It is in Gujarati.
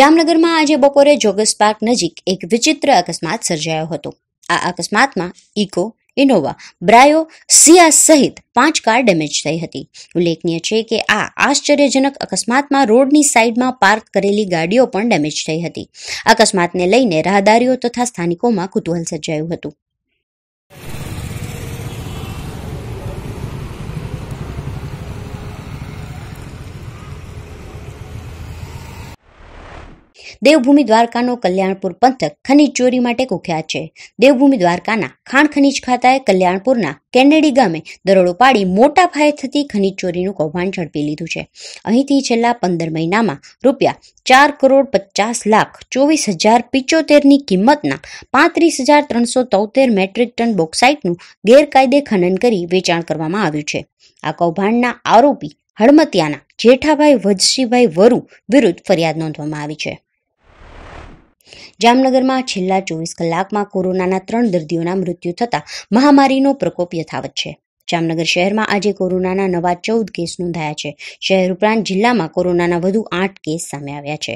જામનગરમાં આજે બપોરે જોગસ પાર્ક નજીક એક વિચિત્ર અકસ્માત સર્જાયો હતો આ અકસ્માતમાં ઇકો ઇનોવા બ્રાયો સિયા સહિત પાંચ કાર ડેમેજ થઈ હતી ઉલ્લેખનીય છે કે આ આશ્ચર્યજનક અકસ્માતમાં રોડની સાઈડમાં પાર્ક કરેલી ગાડીઓ પણ ડેમેજ થઈ હતી અકસ્માતને લઈને રાહદારીઓ તથા સ્થાનિકોમાં કુતૂહલ સર્જાયું હતું દેવભૂમિ દ્વારકાનો કલ્યાણપુર પંથક ખનીજ ચોરી માટે કુખ્યાત છે દેવભૂમિ દ્વારકાના ખાણ ખનીજ ખાતાએ કલ્યાણપુરના કેનેડી ગામે દરોડો પાડી મોટા પાયે થતી ખનીજ ચોરીનું કૌભાંડ ઝડપી લીધું છે અહીંથી છેલ્લા પંદર મહિનામાં રૂપિયા ચાર કરોડ પચાસ લાખ ચોવીસ હજાર પિચોતેરની કિંમતના પાંત્રીસ હજાર ત્રણસો તોતેર મેટ્રિક ટન બોક્સાઇટનું ગેરકાયદે ખનન કરી વેચાણ કરવામાં આવ્યું છે આ કૌભાંડના આરોપી હળમતિયાના જેઠાભાઈ વજસીભાઈ વરુ વિરુદ્ધ ફરિયાદ નોંધવામાં આવી છે જામનગરમાં છેલ્લા ચોવીસ કલાકમાં કોરોનાના ત્રણ દર્દીઓના મૃત્યુ થતાં મહામારીનો પ્રકોપ યથાવત છે જામનગર શહેરમાં આજે કોરોનાના નવા ચૌદ કેસ નોંધાયા છે શહેર ઉપરાંત જિલ્લામાં કોરોનાના વધુ આઠ કેસ સામે આવ્યા છે